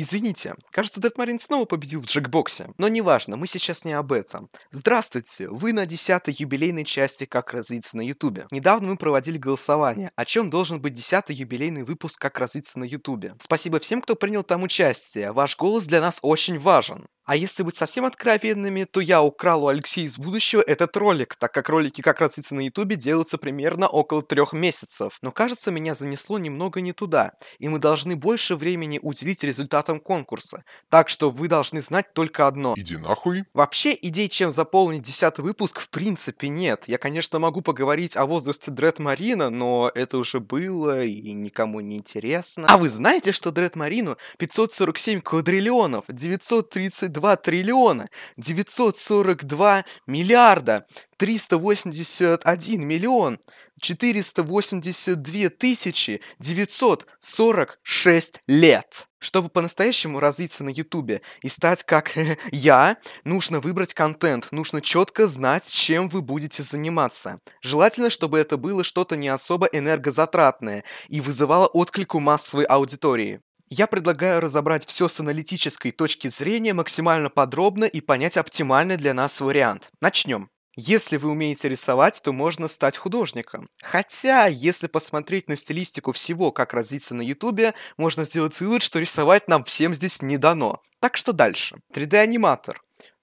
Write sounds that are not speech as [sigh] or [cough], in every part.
Извините, кажется, Дед Марин снова победил в джекбоксе. Но неважно, мы сейчас не об этом. Здравствуйте, вы на 10 юбилейной части «Как развиться на Ютубе». Недавно мы проводили голосование, о чем должен быть 10 юбилейный выпуск «Как развиться на Ютубе». Спасибо всем, кто принял там участие, ваш голос для нас очень важен. А если быть совсем откровенными, то я украл у Алексея из будущего этот ролик, так как ролики как раз на ютубе делаются примерно около трех месяцев. Но кажется, меня занесло немного не туда, и мы должны больше времени уделить результатам конкурса. Так что вы должны знать только одно. Иди нахуй. Вообще, идей, чем заполнить десятый выпуск, в принципе нет. Я, конечно, могу поговорить о возрасте Дред Марина, но это уже было и никому не интересно. А вы знаете, что Дред Марину 547 квадриллионов, 932 два триллиона девятьсот сорок два миллиарда триста восемьдесят один миллион четыреста восемьдесят две тысячи девятьсот сорок шесть лет. Чтобы по-настоящему развиться на Ютубе и стать как [laughs] я, нужно выбрать контент, нужно четко знать, чем вы будете заниматься. Желательно, чтобы это было что-то не особо энергозатратное и вызывало отклик у массовой аудитории. Я предлагаю разобрать все с аналитической точки зрения максимально подробно и понять оптимальный для нас вариант. Начнем. Если вы умеете рисовать, то можно стать художником. Хотя, если посмотреть на стилистику всего, как развиться на ютубе, можно сделать вывод, что рисовать нам всем здесь не дано. Так что дальше. 3D-аниматор.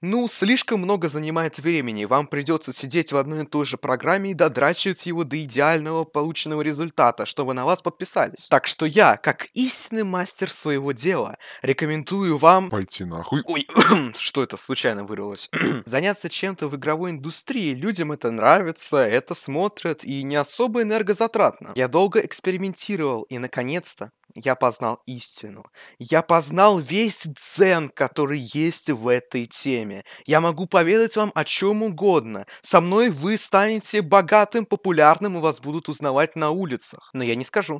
Ну, слишком много занимает времени, вам придется сидеть в одной и той же программе и додрачивать его до идеального полученного результата, чтобы на вас подписались. Так что я, как истинный мастер своего дела, рекомендую вам... Пойти нахуй. Ой, [clears throat] что это случайно вырвалось? [clears throat] Заняться чем-то в игровой индустрии, людям это нравится, это смотрят и не особо энергозатратно. Я долго экспериментировал и, наконец-то, я познал истину. Я познал весь дзен, который есть в этой теме. Я могу поведать вам о чем угодно. Со мной вы станете богатым, популярным, и вас будут узнавать на улицах. Но я не скажу,